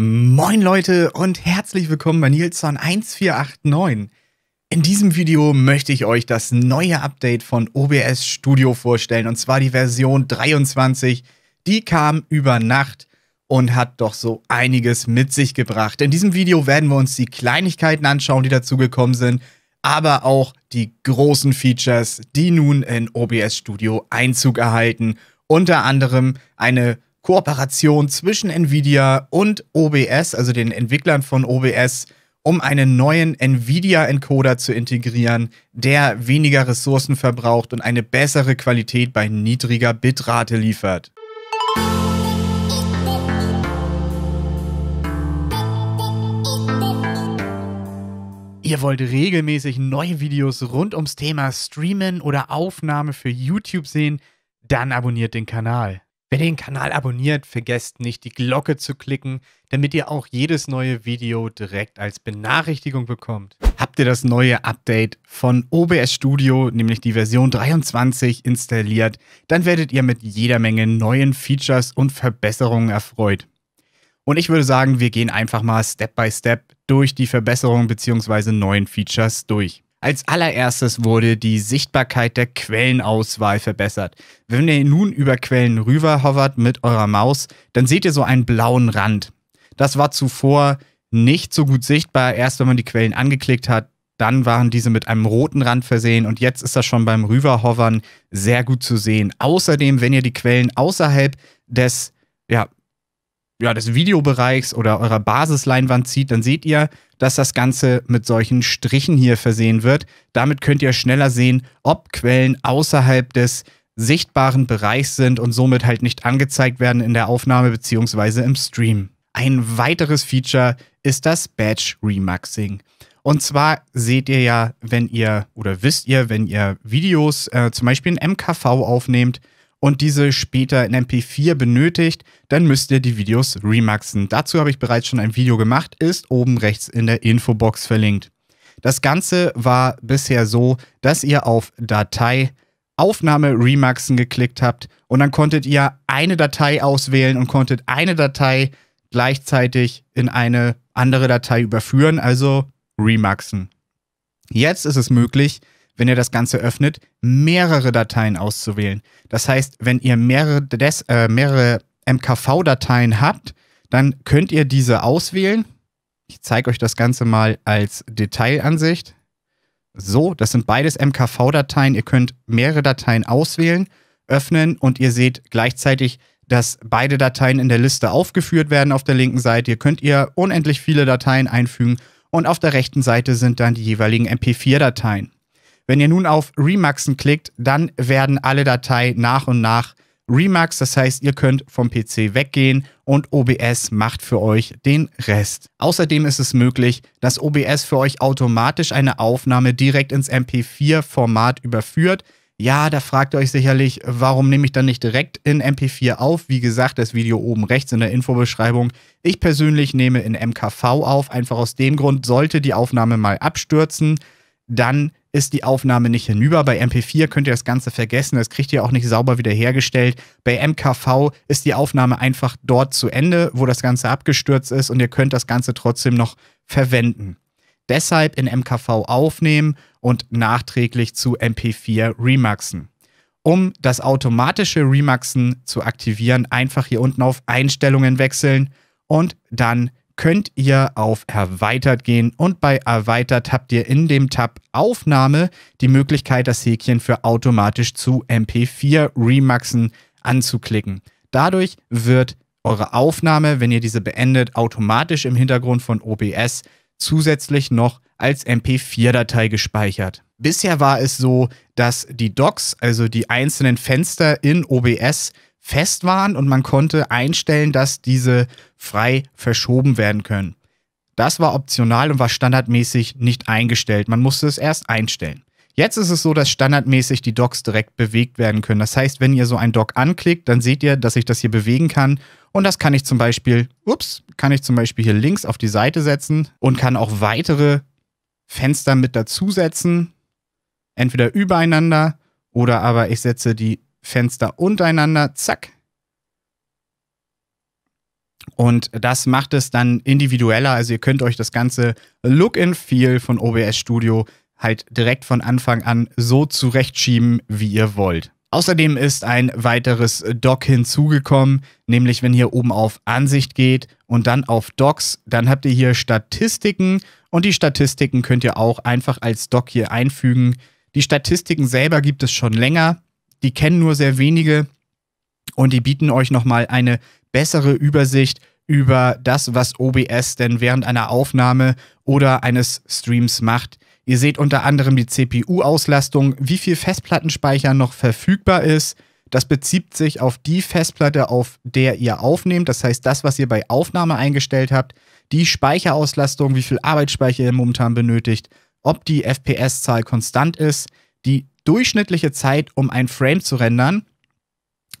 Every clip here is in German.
Moin Leute und herzlich willkommen bei Nilsson1489. In diesem Video möchte ich euch das neue Update von OBS Studio vorstellen und zwar die Version 23. Die kam über Nacht und hat doch so einiges mit sich gebracht. In diesem Video werden wir uns die Kleinigkeiten anschauen, die dazugekommen sind, aber auch die großen Features, die nun in OBS Studio Einzug erhalten. Unter anderem eine Kooperation zwischen Nvidia und OBS, also den Entwicklern von OBS, um einen neuen Nvidia-Encoder zu integrieren, der weniger Ressourcen verbraucht und eine bessere Qualität bei niedriger Bitrate liefert. Ihr wollt regelmäßig neue Videos rund ums Thema Streamen oder Aufnahme für YouTube sehen? Dann abonniert den Kanal. Wer den Kanal abonniert, vergesst nicht, die Glocke zu klicken, damit ihr auch jedes neue Video direkt als Benachrichtigung bekommt. Habt ihr das neue Update von OBS Studio, nämlich die Version 23, installiert, dann werdet ihr mit jeder Menge neuen Features und Verbesserungen erfreut. Und ich würde sagen, wir gehen einfach mal Step by Step durch die Verbesserungen bzw. neuen Features durch. Als allererstes wurde die Sichtbarkeit der Quellenauswahl verbessert. Wenn ihr nun über Quellen rüber hovert mit eurer Maus, dann seht ihr so einen blauen Rand. Das war zuvor nicht so gut sichtbar. Erst wenn man die Quellen angeklickt hat, dann waren diese mit einem roten Rand versehen und jetzt ist das schon beim Rüberhovern sehr gut zu sehen. Außerdem, wenn ihr die Quellen außerhalb des ja, ja, des Videobereichs oder eurer Basisleinwand zieht, dann seht ihr, dass das Ganze mit solchen Strichen hier versehen wird. Damit könnt ihr schneller sehen, ob Quellen außerhalb des sichtbaren Bereichs sind und somit halt nicht angezeigt werden in der Aufnahme bzw. im Stream. Ein weiteres Feature ist das Batch Remaxing. Und zwar seht ihr ja, wenn ihr oder wisst ihr, wenn ihr Videos äh, zum Beispiel in MKV aufnehmt, und diese später in MP4 benötigt, dann müsst ihr die Videos remaxen. Dazu habe ich bereits schon ein Video gemacht, ist oben rechts in der Infobox verlinkt. Das Ganze war bisher so, dass ihr auf Datei, Aufnahme remaxen geklickt habt und dann konntet ihr eine Datei auswählen und konntet eine Datei gleichzeitig in eine andere Datei überführen, also remaxen. Jetzt ist es möglich, wenn ihr das Ganze öffnet, mehrere Dateien auszuwählen. Das heißt, wenn ihr mehrere, äh, mehrere MKV-Dateien habt, dann könnt ihr diese auswählen. Ich zeige euch das Ganze mal als Detailansicht. So, das sind beides MKV-Dateien. Ihr könnt mehrere Dateien auswählen, öffnen und ihr seht gleichzeitig, dass beide Dateien in der Liste aufgeführt werden auf der linken Seite. Hier könnt ihr unendlich viele Dateien einfügen und auf der rechten Seite sind dann die jeweiligen MP4-Dateien. Wenn ihr nun auf Remaxen klickt, dann werden alle Dateien nach und nach Remax, das heißt, ihr könnt vom PC weggehen und OBS macht für euch den Rest. Außerdem ist es möglich, dass OBS für euch automatisch eine Aufnahme direkt ins MP4-Format überführt. Ja, da fragt ihr euch sicherlich, warum nehme ich dann nicht direkt in MP4 auf? Wie gesagt, das Video oben rechts in der Infobeschreibung. Ich persönlich nehme in MKV auf, einfach aus dem Grund, sollte die Aufnahme mal abstürzen, dann ist die Aufnahme nicht hinüber. Bei MP4 könnt ihr das Ganze vergessen, das kriegt ihr auch nicht sauber wiederhergestellt. Bei MKV ist die Aufnahme einfach dort zu Ende, wo das Ganze abgestürzt ist und ihr könnt das Ganze trotzdem noch verwenden. Deshalb in MKV aufnehmen und nachträglich zu MP4 remaxen. Um das automatische Remaxen zu aktivieren, einfach hier unten auf Einstellungen wechseln und dann könnt ihr auf Erweitert gehen und bei Erweitert habt ihr in dem Tab Aufnahme die Möglichkeit, das Häkchen für automatisch zu MP4 Remaxen anzuklicken. Dadurch wird eure Aufnahme, wenn ihr diese beendet, automatisch im Hintergrund von OBS zusätzlich noch als MP4-Datei gespeichert. Bisher war es so, dass die Docs, also die einzelnen Fenster in OBS, fest waren und man konnte einstellen, dass diese frei verschoben werden können. Das war optional und war standardmäßig nicht eingestellt. Man musste es erst einstellen. Jetzt ist es so, dass standardmäßig die Docs direkt bewegt werden können. Das heißt, wenn ihr so ein Doc anklickt, dann seht ihr, dass ich das hier bewegen kann. Und das kann ich zum Beispiel, ups, kann ich zum Beispiel hier links auf die Seite setzen und kann auch weitere Fenster mit dazusetzen. Entweder übereinander oder aber ich setze die Fenster untereinander, zack. Und das macht es dann individueller. Also ihr könnt euch das ganze Look and Feel von OBS Studio halt direkt von Anfang an so zurechtschieben, wie ihr wollt. Außerdem ist ein weiteres Dock hinzugekommen, nämlich wenn ihr oben auf Ansicht geht und dann auf Docs, dann habt ihr hier Statistiken und die Statistiken könnt ihr auch einfach als Dock hier einfügen. Die Statistiken selber gibt es schon länger die kennen nur sehr wenige und die bieten euch nochmal eine bessere Übersicht über das, was OBS denn während einer Aufnahme oder eines Streams macht. Ihr seht unter anderem die CPU-Auslastung, wie viel Festplattenspeicher noch verfügbar ist. Das bezieht sich auf die Festplatte, auf der ihr aufnehmt. Das heißt, das, was ihr bei Aufnahme eingestellt habt, die Speicherauslastung, wie viel Arbeitsspeicher ihr momentan benötigt, ob die FPS-Zahl konstant ist, durchschnittliche Zeit, um ein Frame zu rendern.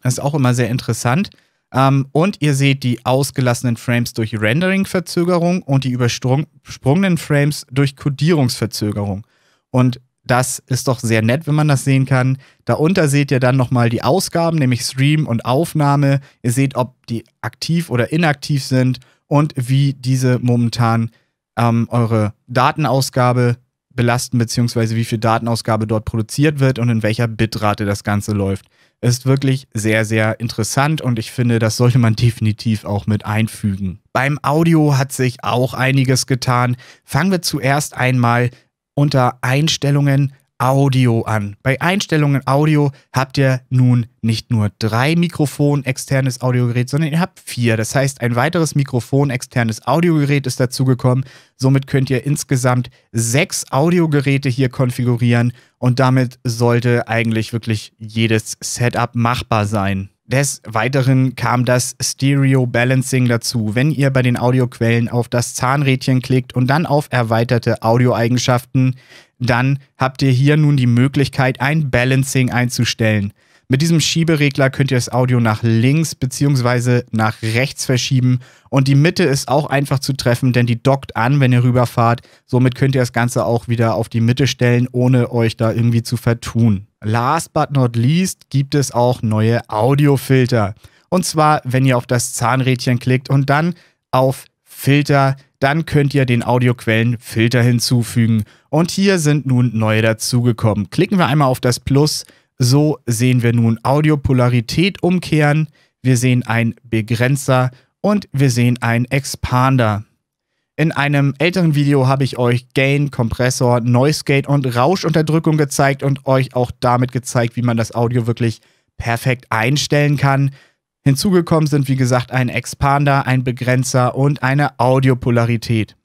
Das ist auch immer sehr interessant. Ähm, und ihr seht die ausgelassenen Frames durch Rendering-Verzögerung und die übersprungenen Frames durch Codierungsverzögerung. Und das ist doch sehr nett, wenn man das sehen kann. Darunter seht ihr dann nochmal die Ausgaben, nämlich Stream und Aufnahme. Ihr seht, ob die aktiv oder inaktiv sind und wie diese momentan ähm, eure Datenausgabe belasten, beziehungsweise wie viel Datenausgabe dort produziert wird und in welcher Bitrate das Ganze läuft. Ist wirklich sehr, sehr interessant und ich finde, das sollte man definitiv auch mit einfügen. Beim Audio hat sich auch einiges getan. Fangen wir zuerst einmal unter Einstellungen Audio an. Bei Einstellungen Audio habt ihr nun nicht nur drei Mikrofon externes Audiogerät, sondern ihr habt vier. Das heißt, ein weiteres Mikrofon externes Audiogerät ist dazugekommen. Somit könnt ihr insgesamt sechs Audiogeräte hier konfigurieren und damit sollte eigentlich wirklich jedes Setup machbar sein. Des Weiteren kam das Stereo Balancing dazu. Wenn ihr bei den Audioquellen auf das Zahnrädchen klickt und dann auf erweiterte Audioeigenschaften, dann habt ihr hier nun die Möglichkeit, ein Balancing einzustellen. Mit diesem Schieberegler könnt ihr das Audio nach links bzw. nach rechts verschieben und die Mitte ist auch einfach zu treffen, denn die dockt an, wenn ihr rüberfahrt. Somit könnt ihr das Ganze auch wieder auf die Mitte stellen, ohne euch da irgendwie zu vertun. Last but not least gibt es auch neue Audiofilter. Und zwar, wenn ihr auf das Zahnrädchen klickt und dann auf Filter dann könnt ihr den Audioquellenfilter hinzufügen. Und hier sind nun neue dazugekommen. Klicken wir einmal auf das Plus. So sehen wir nun Audiopolarität umkehren. Wir sehen einen Begrenzer und wir sehen einen Expander. In einem älteren Video habe ich euch Gain, Kompressor, Noise Gate und Rauschunterdrückung gezeigt und euch auch damit gezeigt, wie man das Audio wirklich perfekt einstellen kann. Hinzugekommen sind, wie gesagt, ein Expander, ein Begrenzer und eine Audiopolarität.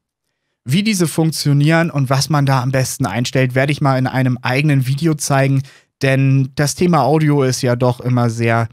Wie diese funktionieren und was man da am besten einstellt, werde ich mal in einem eigenen Video zeigen, denn das Thema Audio ist ja doch immer sehr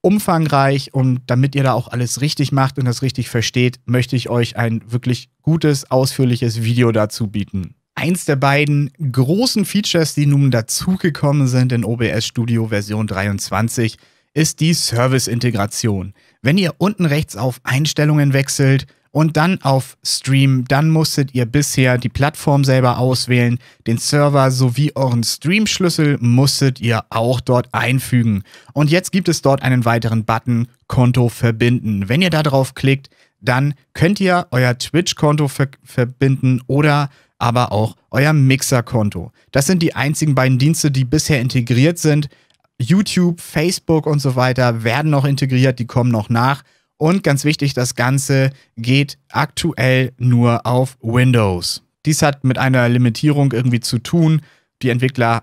umfangreich und damit ihr da auch alles richtig macht und das richtig versteht, möchte ich euch ein wirklich gutes, ausführliches Video dazu bieten. Eins der beiden großen Features, die nun dazugekommen sind in OBS Studio Version 23, ist die Service-Integration. Wenn ihr unten rechts auf Einstellungen wechselt und dann auf Stream, dann musstet ihr bisher die Plattform selber auswählen, den Server sowie euren Stream-Schlüssel musstet ihr auch dort einfügen. Und jetzt gibt es dort einen weiteren Button Konto verbinden. Wenn ihr da drauf klickt, dann könnt ihr euer Twitch-Konto ver verbinden oder aber auch euer Mixer-Konto. Das sind die einzigen beiden Dienste, die bisher integriert sind. YouTube, Facebook und so weiter werden noch integriert, die kommen noch nach. Und ganz wichtig, das Ganze geht aktuell nur auf Windows. Dies hat mit einer Limitierung irgendwie zu tun. Die Entwickler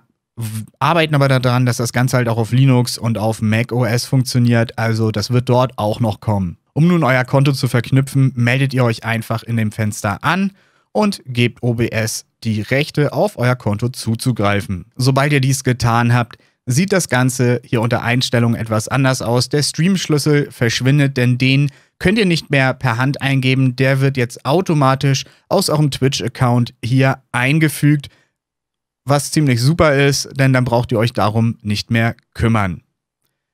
arbeiten aber daran, dass das Ganze halt auch auf Linux und auf Mac OS funktioniert. Also das wird dort auch noch kommen. Um nun euer Konto zu verknüpfen, meldet ihr euch einfach in dem Fenster an und gebt OBS die Rechte, auf euer Konto zuzugreifen. Sobald ihr dies getan habt, sieht das Ganze hier unter Einstellungen etwas anders aus. Der Stream-Schlüssel verschwindet, denn den könnt ihr nicht mehr per Hand eingeben. Der wird jetzt automatisch aus eurem Twitch-Account hier eingefügt, was ziemlich super ist, denn dann braucht ihr euch darum nicht mehr kümmern.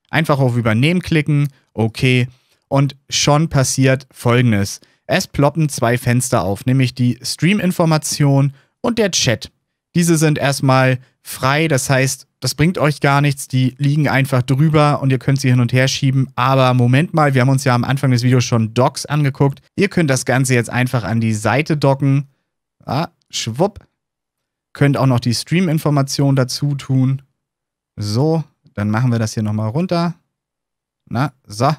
Einfach auf Übernehmen klicken, okay, und schon passiert Folgendes. Es ploppen zwei Fenster auf, nämlich die Stream-Information und der Chat. Diese sind erstmal frei, das heißt, das bringt euch gar nichts, die liegen einfach drüber und ihr könnt sie hin und her schieben. Aber Moment mal, wir haben uns ja am Anfang des Videos schon Docs angeguckt. Ihr könnt das Ganze jetzt einfach an die Seite docken. Ah, schwupp. Könnt auch noch die Stream-Information dazu tun. So, dann machen wir das hier nochmal runter. Na, so.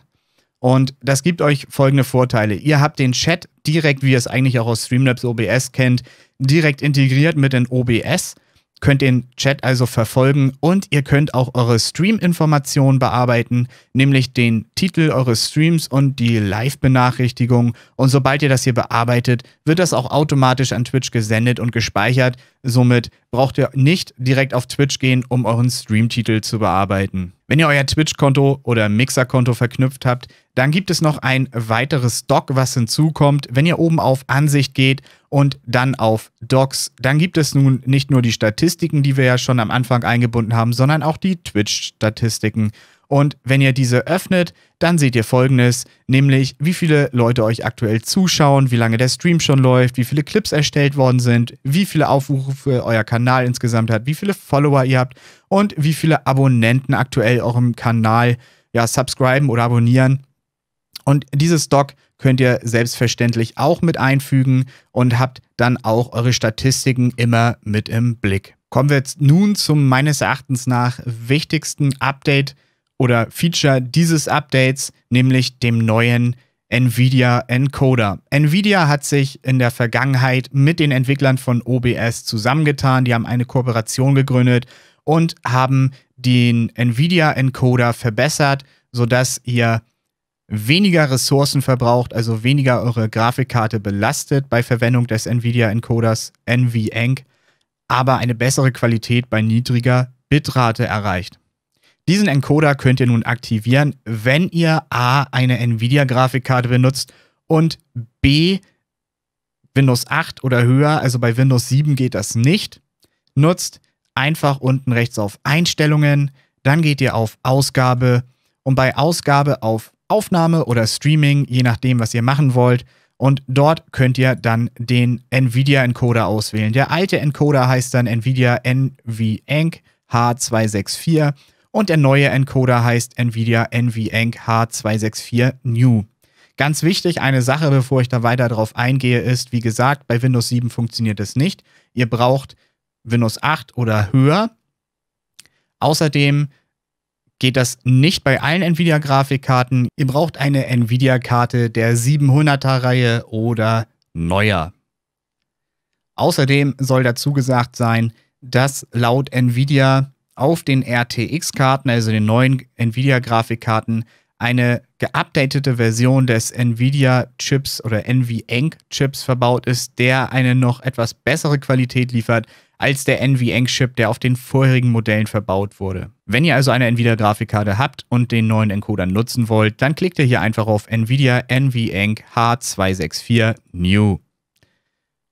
Und das gibt euch folgende Vorteile. Ihr habt den Chat direkt, wie ihr es eigentlich auch aus Streamlabs OBS kennt, direkt integriert mit den OBS. Könnt den Chat also verfolgen und ihr könnt auch eure Stream-Informationen bearbeiten, nämlich den Titel eures Streams und die Live-Benachrichtigung. Und sobald ihr das hier bearbeitet, wird das auch automatisch an Twitch gesendet und gespeichert, Somit braucht ihr nicht direkt auf Twitch gehen, um euren Streamtitel zu bearbeiten. Wenn ihr euer Twitch-Konto oder Mixer-Konto verknüpft habt, dann gibt es noch ein weiteres Dock, was hinzukommt. Wenn ihr oben auf Ansicht geht und dann auf Docs, dann gibt es nun nicht nur die Statistiken, die wir ja schon am Anfang eingebunden haben, sondern auch die Twitch-Statistiken. Und wenn ihr diese öffnet, dann seht ihr folgendes, nämlich wie viele Leute euch aktuell zuschauen, wie lange der Stream schon läuft, wie viele Clips erstellt worden sind, wie viele Aufrufe euer Kanal insgesamt hat, wie viele Follower ihr habt und wie viele Abonnenten aktuell eurem Kanal ja subscriben oder abonnieren. Und dieses Doc könnt ihr selbstverständlich auch mit einfügen und habt dann auch eure Statistiken immer mit im Blick. Kommen wir jetzt nun zum meines Erachtens nach wichtigsten Update oder Feature dieses Updates, nämlich dem neuen NVIDIA Encoder. NVIDIA hat sich in der Vergangenheit mit den Entwicklern von OBS zusammengetan, die haben eine Kooperation gegründet und haben den NVIDIA Encoder verbessert, sodass ihr weniger Ressourcen verbraucht, also weniger eure Grafikkarte belastet bei Verwendung des NVIDIA Encoders NVENC, aber eine bessere Qualität bei niedriger Bitrate erreicht. Diesen Encoder könnt ihr nun aktivieren, wenn ihr A eine Nvidia-Grafikkarte benutzt und B Windows 8 oder höher, also bei Windows 7 geht das nicht, nutzt einfach unten rechts auf Einstellungen, dann geht ihr auf Ausgabe und bei Ausgabe auf Aufnahme oder Streaming, je nachdem, was ihr machen wollt. Und dort könnt ihr dann den NVIDIA-Encoder auswählen. Der alte Encoder heißt dann NVIDIA NVENC H264 und der neue Encoder heißt NVIDIA NVENC H264 New. Ganz wichtig, eine Sache, bevor ich da weiter drauf eingehe, ist, wie gesagt, bei Windows 7 funktioniert es nicht. Ihr braucht Windows 8 oder höher. Außerdem geht das nicht bei allen Nvidia-Grafikkarten. Ihr braucht eine Nvidia-Karte der 700er-Reihe oder neuer. Außerdem soll dazu gesagt sein, dass laut Nvidia auf den RTX-Karten, also den neuen Nvidia-Grafikkarten, eine geupdatete Version des Nvidia-Chips oder NVENC-Chips verbaut ist, der eine noch etwas bessere Qualität liefert als der NVENC-Chip, der auf den vorherigen Modellen verbaut wurde. Wenn ihr also eine Nvidia-Grafikkarte habt und den neuen Encoder nutzen wollt, dann klickt ihr hier einfach auf Nvidia NVENC H264 New.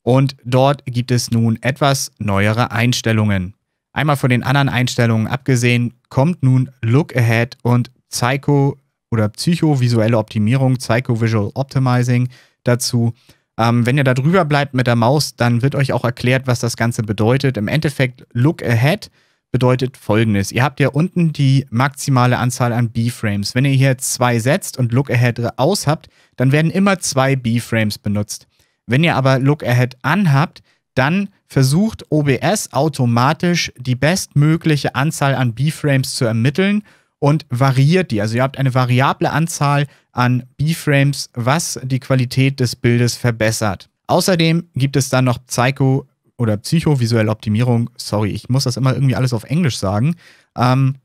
Und dort gibt es nun etwas neuere Einstellungen. Einmal von den anderen Einstellungen abgesehen, kommt nun Look Ahead und Psycho oder psychovisuelle Optimierung, Psychovisual Optimizing dazu. Ähm, wenn ihr da drüber bleibt mit der Maus, dann wird euch auch erklärt, was das Ganze bedeutet. Im Endeffekt, Look Ahead bedeutet folgendes. Ihr habt ja unten die maximale Anzahl an B-Frames. Wenn ihr hier zwei setzt und Look Ahead aus habt, dann werden immer zwei B-Frames benutzt. Wenn ihr aber Look Ahead anhabt, dann versucht OBS automatisch die bestmögliche Anzahl an B-Frames zu ermitteln und variiert die. Also ihr habt eine variable Anzahl an B-Frames, was die Qualität des Bildes verbessert. Außerdem gibt es dann noch Psycho oder psychovisuelle Optimierung. Sorry, ich muss das immer irgendwie alles auf Englisch sagen. Ähm,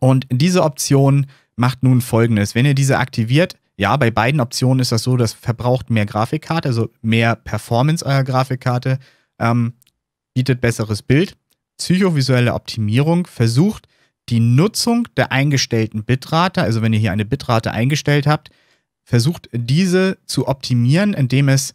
und diese Option macht nun folgendes. Wenn ihr diese aktiviert, ja, bei beiden Optionen ist das so, das verbraucht mehr Grafikkarte, also mehr Performance eurer Grafikkarte ähm, bietet besseres Bild. Psychovisuelle Optimierung versucht die Nutzung der eingestellten Bitrate, also wenn ihr hier eine Bitrate eingestellt habt, versucht diese zu optimieren, indem es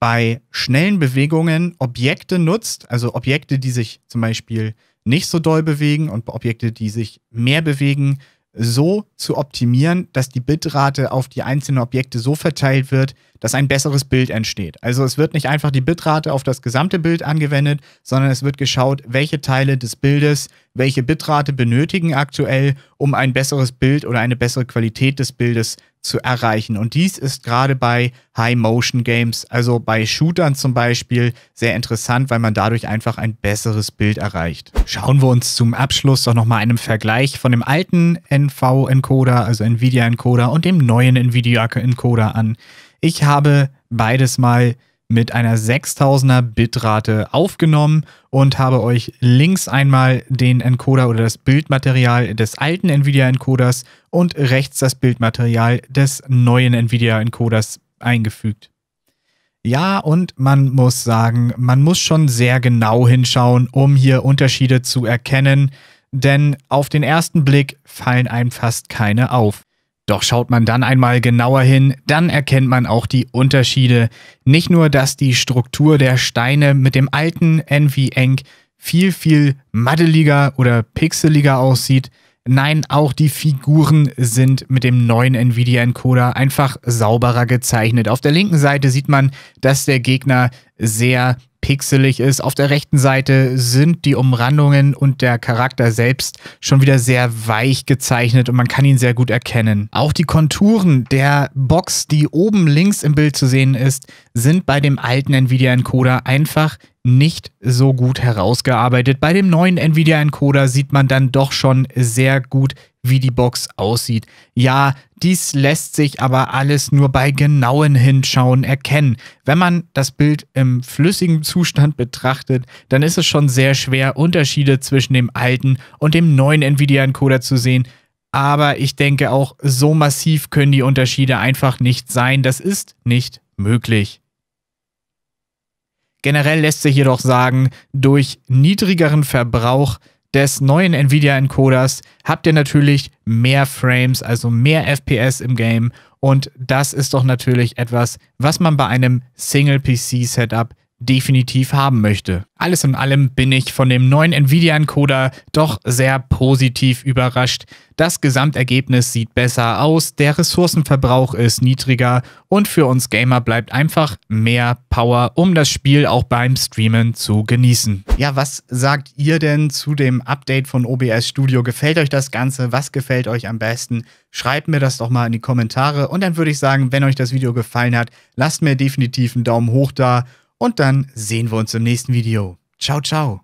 bei schnellen Bewegungen Objekte nutzt, also Objekte, die sich zum Beispiel nicht so doll bewegen und Objekte, die sich mehr bewegen, so zu optimieren, dass die Bitrate auf die einzelnen Objekte so verteilt wird, dass ein besseres Bild entsteht. Also es wird nicht einfach die Bitrate auf das gesamte Bild angewendet, sondern es wird geschaut, welche Teile des Bildes welche Bitrate benötigen aktuell, um ein besseres Bild oder eine bessere Qualität des Bildes zu erreichen. Und dies ist gerade bei High-Motion-Games, also bei Shootern zum Beispiel, sehr interessant, weil man dadurch einfach ein besseres Bild erreicht. Schauen wir uns zum Abschluss doch nochmal einen Vergleich von dem alten NV-Encoder, also NVIDIA-Encoder und dem neuen NVIDIA-Encoder an. Ich habe beides mal mit einer 6000er Bitrate aufgenommen und habe euch links einmal den Encoder oder das Bildmaterial des alten Nvidia Encoders und rechts das Bildmaterial des neuen Nvidia Encoders eingefügt. Ja, und man muss sagen, man muss schon sehr genau hinschauen, um hier Unterschiede zu erkennen, denn auf den ersten Blick fallen einem fast keine auf. Doch schaut man dann einmal genauer hin, dann erkennt man auch die Unterschiede. Nicht nur, dass die Struktur der Steine mit dem alten Envy Eng viel, viel maddeliger oder pixeliger aussieht, Nein, auch die Figuren sind mit dem neuen Nvidia Encoder einfach sauberer gezeichnet. Auf der linken Seite sieht man, dass der Gegner sehr pixelig ist. Auf der rechten Seite sind die Umrandungen und der Charakter selbst schon wieder sehr weich gezeichnet und man kann ihn sehr gut erkennen. Auch die Konturen der Box, die oben links im Bild zu sehen ist, sind bei dem alten Nvidia-Encoder einfach nicht so gut herausgearbeitet. Bei dem neuen Nvidia Encoder sieht man dann doch schon sehr gut wie die Box aussieht. Ja, dies lässt sich aber alles nur bei genauen Hinschauen erkennen. Wenn man das Bild im flüssigen Zustand betrachtet, dann ist es schon sehr schwer, Unterschiede zwischen dem alten und dem neuen Nvidia-Encoder zu sehen. Aber ich denke auch, so massiv können die Unterschiede einfach nicht sein. Das ist nicht möglich. Generell lässt sich jedoch sagen, durch niedrigeren Verbrauch des neuen Nvidia-Encoders habt ihr natürlich mehr Frames, also mehr FPS im Game. Und das ist doch natürlich etwas, was man bei einem Single-PC-Setup definitiv haben möchte. Alles in allem bin ich von dem neuen Nvidia-Encoder doch sehr positiv überrascht. Das Gesamtergebnis sieht besser aus, der Ressourcenverbrauch ist niedriger und für uns Gamer bleibt einfach mehr Power, um das Spiel auch beim Streamen zu genießen. Ja, was sagt ihr denn zu dem Update von OBS Studio? Gefällt euch das Ganze? Was gefällt euch am besten? Schreibt mir das doch mal in die Kommentare und dann würde ich sagen, wenn euch das Video gefallen hat, lasst mir definitiv einen Daumen hoch da und dann sehen wir uns im nächsten Video. Ciao, ciao.